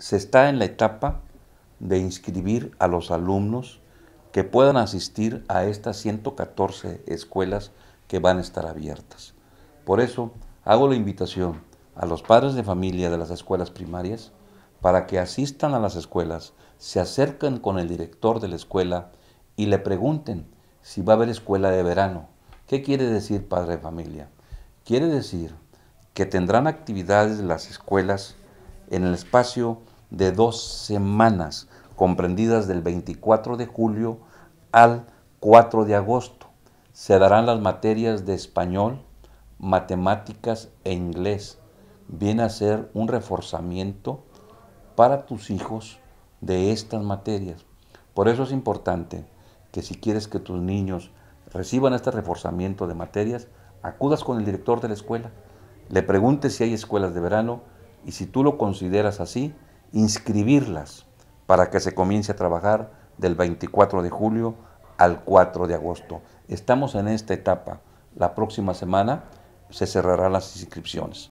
se está en la etapa de inscribir a los alumnos que puedan asistir a estas 114 escuelas que van a estar abiertas. Por eso hago la invitación a los padres de familia de las escuelas primarias para que asistan a las escuelas, se acerquen con el director de la escuela y le pregunten si va a haber escuela de verano. ¿Qué quiere decir padre de familia? Quiere decir que tendrán actividades las escuelas en el espacio de dos semanas, comprendidas del 24 de julio al 4 de agosto. Se darán las materias de español, matemáticas e inglés. Viene a ser un reforzamiento para tus hijos de estas materias. Por eso es importante que si quieres que tus niños reciban este reforzamiento de materias, acudas con el director de la escuela, le preguntes si hay escuelas de verano, y si tú lo consideras así, inscribirlas para que se comience a trabajar del 24 de julio al 4 de agosto. Estamos en esta etapa. La próxima semana se cerrarán las inscripciones.